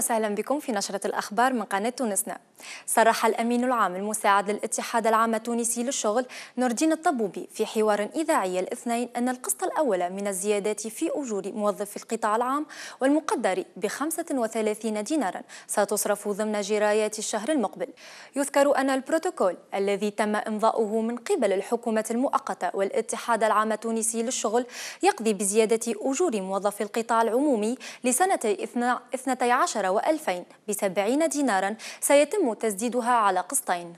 وسهلا بكم في نشرة الأخبار من قناة تونسنا نعم. صرح الأمين العام المساعد للاتحاد العام التونسي للشغل نور الدين الطبوبي في حوار إذاعي الاثنين أن القسط الأول من الزيادات في أجور موظف القطاع العام والمقدر ب 35 دينارا ستصرف ضمن جرايات الشهر المقبل يذكر أن البروتوكول الذي تم إمضاؤه من قبل الحكومة المؤقتة والاتحاد العام التونسي للشغل يقضي بزيادة أجور موظف القطاع العمومي لسنة 12 و2000 ب 70 دينارا سيتم تسديدها على قسطين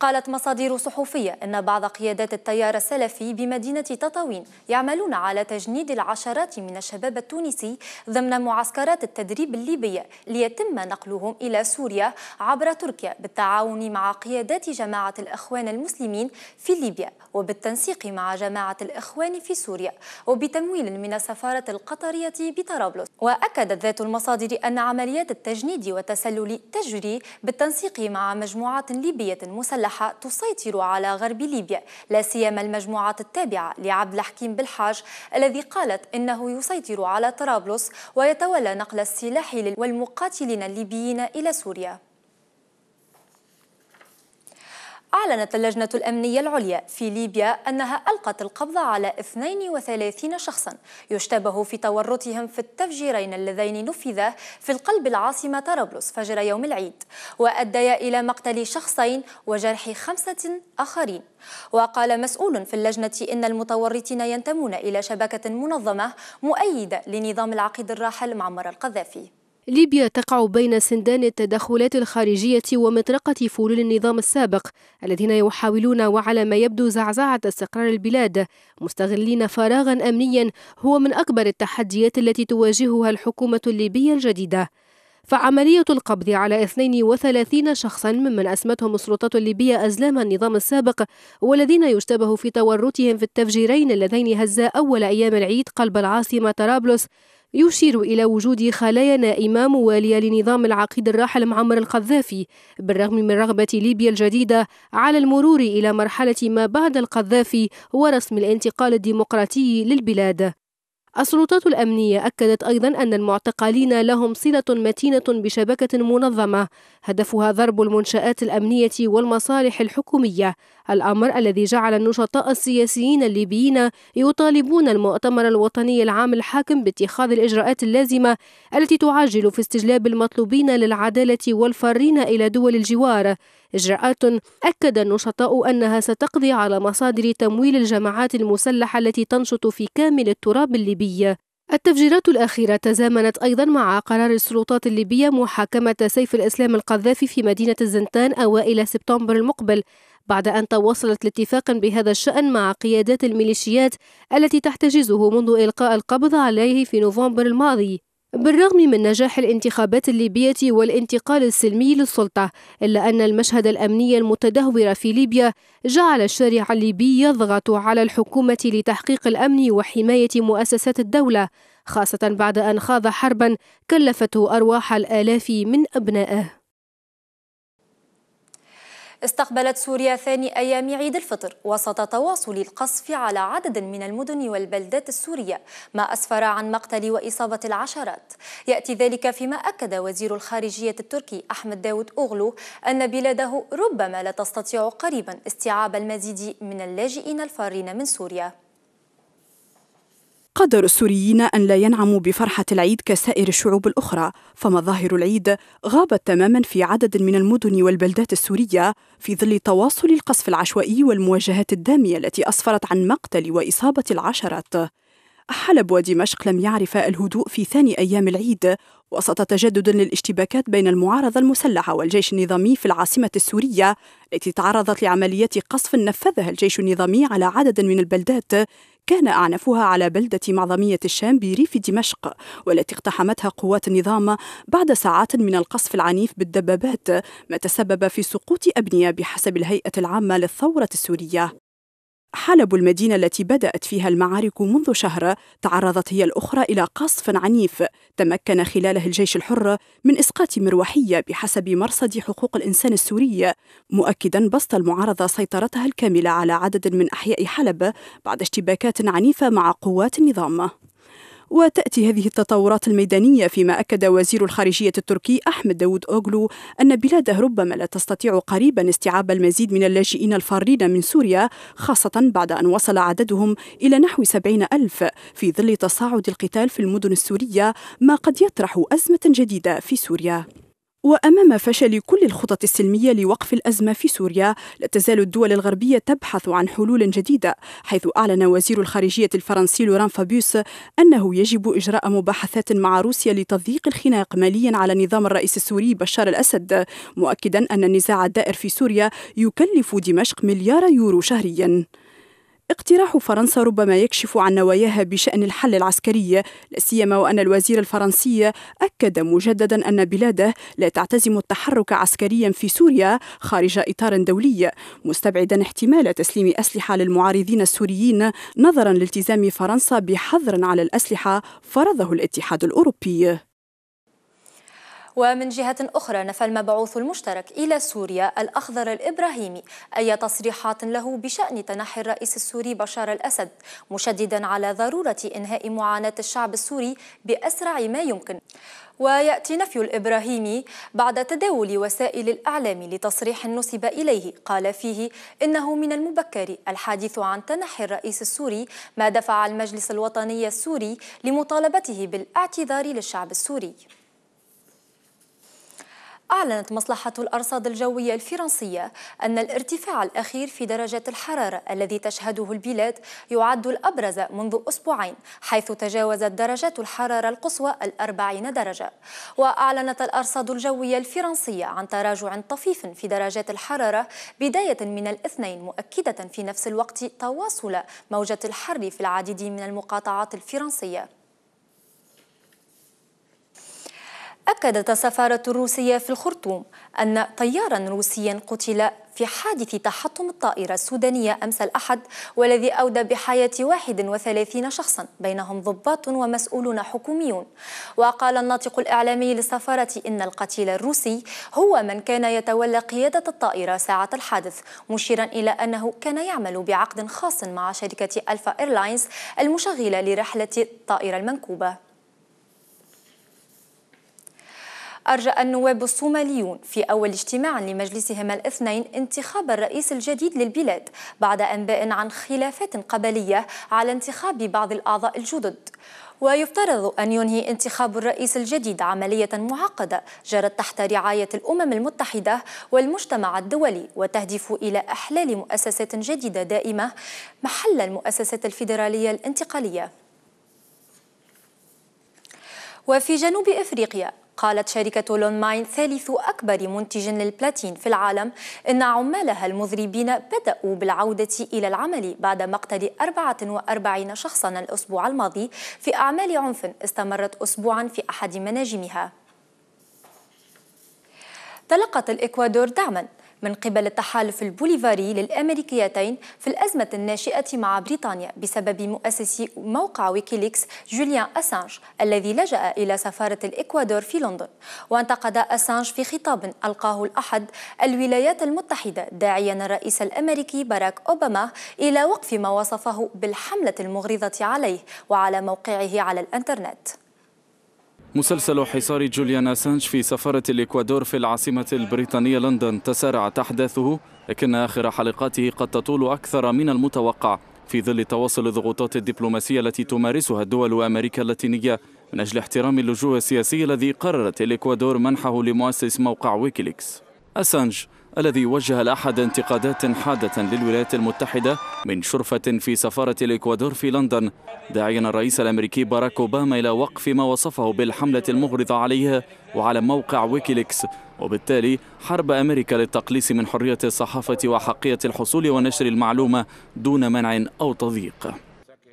قالت مصادر صحفية أن بعض قيادات التيار السلفي بمدينة تطاوين يعملون على تجنيد العشرات من الشباب التونسي ضمن معسكرات التدريب الليبية ليتم نقلهم إلى سوريا عبر تركيا بالتعاون مع قيادات جماعة الإخوان المسلمين في ليبيا وبالتنسيق مع جماعة الإخوان في سوريا وبتمويل من السفارة القطرية بطرابلس وأكدت ذات المصادر أن عمليات التجنيد والتسلل تجري بالتنسيق مع مجموعات ليبية مسلحة المسلحة تسيطر على غرب ليبيا لا سيما المجموعات التابعة لعبد الحكيم بالحاج الذي قالت إنه يسيطر على طرابلس ويتولى نقل السلاح والمقاتلين الليبيين إلى سوريا أعلنت اللجنة الأمنية العليا في ليبيا أنها ألقت القبض على 32 شخصا يشتبه في تورطهم في التفجيرين اللذين نفذا في القلب العاصمة طرابلس فجر يوم العيد وأديا إلى مقتل شخصين وجرح خمسة آخرين وقال مسؤول في اللجنة إن المتورطين ينتمون إلى شبكة منظمة مؤيدة لنظام العقيد الراحل معمر القذافي ليبيا تقع بين سندان التدخلات الخارجية ومطرقة فلول النظام السابق الذين يحاولون وعلى ما يبدو زعزعة استقرار البلاد مستغلين فراغا أمنيا هو من أكبر التحديات التي تواجهها الحكومة الليبية الجديدة فعملية القبض على 32 شخصا ممن أسمتهم السلطات الليبية أزلام النظام السابق والذين يشتبه في تورطهم في التفجيرين اللذين هزا أول أيام العيد قلب العاصمة طرابلس يشير إلى وجود خلايا نائمة موالية لنظام العقيد الراحل معمر القذافي بالرغم من رغبة ليبيا الجديدة على المرور إلى مرحلة ما بعد القذافي ورسم الانتقال الديمقراطي للبلاد السلطات الأمنية أكدت أيضا أن المعتقلين لهم صلة متينة بشبكة منظمة هدفها ضرب المنشآت الأمنية والمصالح الحكومية الأمر الذي جعل النشطاء السياسيين الليبيين يطالبون المؤتمر الوطني العام الحاكم باتخاذ الإجراءات اللازمة التي تعجل في استجلاب المطلوبين للعدالة والفارين إلى دول الجوار إجراءات أكد النشطاء أنها ستقضي على مصادر تمويل الجماعات المسلحة التي تنشط في كامل التراب الليبي التفجيرات الأخيرة تزامنت أيضا مع قرار السلطات الليبية محاكمة سيف الإسلام القذافي في مدينة الزنتان أوائل سبتمبر المقبل بعد أن توصلت لاتفاق بهذا الشأن مع قيادات الميليشيات التي تحتجزه منذ إلقاء القبض عليه في نوفمبر الماضي بالرغم من نجاح الانتخابات الليبية والانتقال السلمي للسلطة إلا أن المشهد الأمني المتدهور في ليبيا جعل الشارع الليبي يضغط على الحكومة لتحقيق الأمن وحماية مؤسسات الدولة خاصة بعد أن خاض حربا كلفته أرواح الآلاف من أبنائه استقبلت سوريا ثاني أيام عيد الفطر وسط تواصل القصف على عدد من المدن والبلدات السورية ما أسفر عن مقتل وإصابة العشرات يأتي ذلك فيما أكد وزير الخارجية التركي أحمد داود أغلو أن بلاده ربما لا تستطيع قريبا استيعاب المزيد من اللاجئين الفارين من سوريا قدر السوريين أن لا ينعموا بفرحة العيد كسائر الشعوب الأخرى، فمظاهر العيد غابت تماما في عدد من المدن والبلدات السورية في ظل تواصل القصف العشوائي والمواجهات الدامية التي أسفرت عن مقتل وإصابة العشرات. حلب ودمشق لم يعرف الهدوء في ثاني أيام العيد وسط تجدد للاشتباكات بين المعارضة المسلحة والجيش النظامي في العاصمة السورية التي تعرضت لعمليات قصف نفذها الجيش النظامي على عدد من البلدات كان أعنفها على بلدة معظمية الشام بريف دمشق والتي اقتحمتها قوات النظام بعد ساعات من القصف العنيف بالدبابات ما تسبب في سقوط أبنية بحسب الهيئة العامة للثورة السورية حلب المدينة التي بدأت فيها المعارك منذ شهر تعرضت هي الأخرى إلى قصف عنيف تمكن خلاله الجيش الحر من إسقاط مروحية بحسب مرصد حقوق الإنسان السورية مؤكدا بسط المعارضة سيطرتها الكاملة على عدد من أحياء حلب بعد اشتباكات عنيفة مع قوات النظام وتأتي هذه التطورات الميدانية فيما أكد وزير الخارجية التركي أحمد داود أوغلو أن بلاده ربما لا تستطيع قريبا استيعاب المزيد من اللاجئين الفارين من سوريا خاصة بعد أن وصل عددهم إلى نحو سبعين ألف في ظل تصاعد القتال في المدن السورية ما قد يطرح أزمة جديدة في سوريا وأمام فشل كل الخطط السلمية لوقف الأزمة في سوريا لا تزال الدول الغربية تبحث عن حلول جديدة حيث أعلن وزير الخارجية الفرنسي لوران فابيوس أنه يجب إجراء مباحثات مع روسيا لتضييق الخناق ماليا على نظام الرئيس السوري بشار الأسد مؤكدا أن النزاع الدائر في سوريا يكلف دمشق مليار يورو شهريا اقتراح فرنسا ربما يكشف عن نواياها بشأن الحل العسكري لا سيما وأن الوزير الفرنسي أكد مجددا أن بلاده لا تعتزم التحرك عسكريا في سوريا خارج إطار دولي مستبعدا احتمال تسليم أسلحة للمعارضين السوريين نظرا لالتزام فرنسا بحظر على الأسلحة فرضه الاتحاد الأوروبي ومن جهة أخرى نفى المبعوث المشترك إلى سوريا الأخضر الإبراهيمي أي تصريحات له بشأن تنحي الرئيس السوري بشار الأسد مشددا على ضرورة إنهاء معاناة الشعب السوري بأسرع ما يمكن ويأتي نفي الإبراهيمي بعد تداول وسائل الإعلام لتصريح نسب إليه قال فيه إنه من المبكر الحديث عن تنحي الرئيس السوري ما دفع المجلس الوطني السوري لمطالبته بالاعتذار للشعب السوري أعلنت مصلحة الأرصاد الجوية الفرنسية أن الارتفاع الأخير في درجات الحرارة الذي تشهده البلاد يعد الأبرز منذ أسبوعين حيث تجاوزت درجات الحرارة القصوى الأربعين درجة وأعلنت الأرصاد الجوية الفرنسية عن تراجع طفيف في درجات الحرارة بداية من الاثنين مؤكدة في نفس الوقت تواصل موجة الحر في العديد من المقاطعات الفرنسية أكدت السفارة الروسية في الخرطوم أن طيارا روسيا قتل في حادث تحطم الطائرة السودانية أمس الأحد والذي أودى بحياة 31 شخصا بينهم ضباط ومسؤولون حكوميون وقال الناطق الإعلامي للسفارة إن القتيل الروسي هو من كان يتولى قيادة الطائرة ساعة الحادث مشيرا إلى أنه كان يعمل بعقد خاص مع شركة ألفا إيرلاينز المشغلة لرحلة الطائرة المنكوبة أرجى النواب الصوماليون في أول اجتماع لمجلسهم الاثنين انتخاب الرئيس الجديد للبلاد بعد أنباء عن خلافات قبلية على انتخاب بعض الأعضاء الجدد ويفترض أن ينهي انتخاب الرئيس الجديد عملية معقدة جرت تحت رعاية الأمم المتحدة والمجتمع الدولي وتهدف إلى إحلال مؤسسات جديدة دائمة محل المؤسسات الفيدرالية الانتقالية وفي جنوب افريقيا قالت شركة لون ماين ثالث أكبر منتج للبلاتين في العالم إن عمالها المضربين بدأوا بالعودة إلى العمل بعد مقتل 44 شخصا الأسبوع الماضي في أعمال عنف استمرت أسبوعا في أحد مناجمها تلقت الإكوادور دعما من قبل التحالف البوليفاري للأمريكيتين في الأزمة الناشئة مع بريطانيا بسبب مؤسسي موقع ويكيليكس جوليان أسانج الذي لجأ إلى سفارة الإكوادور في لندن وانتقد أسانج في خطاب ألقاه الأحد الولايات المتحدة داعيا الرئيس الأمريكي باراك أوباما إلى وقف ما وصفه بالحملة المغرضة عليه وعلى موقعه على الإنترنت مسلسل حصار جوليان أسانج في سفارة الإكوادور في العاصمة البريطانية لندن تسارعت أحداثه لكن آخر حلقاته قد تطول أكثر من المتوقع في ظل تواصل الضغوطات الدبلوماسية التي تمارسها دول أمريكا اللاتينية من أجل احترام اللجوء السياسي الذي قررت الإكوادور منحه لمؤسس موقع ويكيليكس أسانج الذي وجه الأحد انتقادات حادة للولايات المتحدة من شرفة في سفارة الإكوادور في لندن داعيا الرئيس الأمريكي باراك أوباما إلى وقف ما وصفه بالحملة المغرضة عليها وعلى موقع ويكيليكس وبالتالي حرب أمريكا للتقليص من حرية الصحافة وحقية الحصول ونشر المعلومة دون منع أو تضييق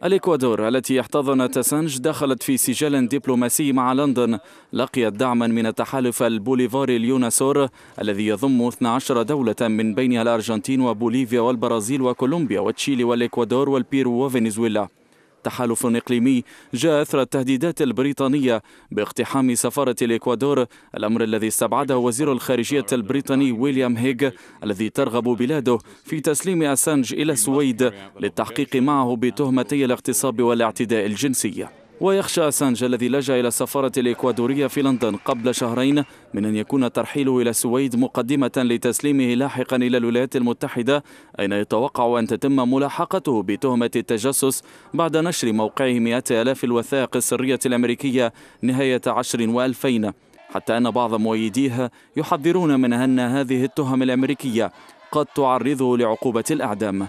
الإكوادور التي احتضنت سانج دخلت في سجال دبلوماسي مع لندن لقيت دعما من التحالف البوليفاري اليوناسور الذي يضم 12 دولة من بينها الأرجنتين وبوليفيا والبرازيل وكولومبيا وتشيلي والإكوادور والبيرو وفنزويلا تحالف إقليمي جاء أثر التهديدات البريطانية باقتحام سفارة الإكوادور الأمر الذي استبعده وزير الخارجية البريطاني ويليام هيغ الذي ترغب بلاده في تسليم أسانج إلى السويد للتحقيق معه بتهمتي الاغتصاب والاعتداء الجنسي ويخشى أسانج الذي لجأ إلى السفارة الإكوادورية في لندن قبل شهرين من أن يكون ترحيله إلى السويد مقدمة لتسليمه لاحقا إلى الولايات المتحدة أين يتوقع أن تتم ملاحقته بتهمة التجسس بعد نشر موقعه مئات آلاف الوثائق السرية الأمريكية نهاية عشر وألفين حتى أن بعض مؤيديها يحذرون من أن هذه التهم الأمريكية قد تعرضه لعقوبة الإعدام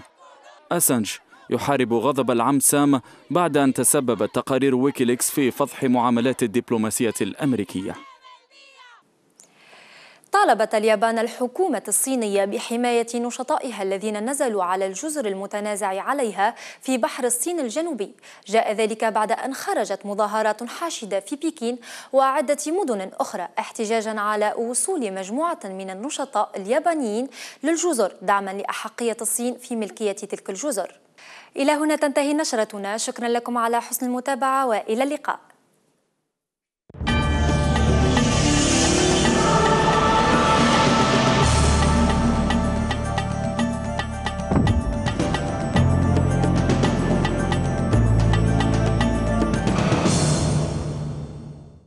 أسانج يحارب غضب العم سام بعد أن تسببت تقارير ويكيليكس في فضح معاملات الدبلوماسية الأمريكية طالبت اليابان الحكومة الصينية بحماية نشطائها الذين نزلوا على الجزر المتنازع عليها في بحر الصين الجنوبي جاء ذلك بعد أن خرجت مظاهرات حاشدة في بكين وعدة مدن أخرى احتجاجا على وصول مجموعة من النشطاء اليابانيين للجزر دعما لأحقية الصين في ملكية تلك الجزر إلى هنا تنتهي نشرتنا شكرا لكم على حسن المتابعة وإلى اللقاء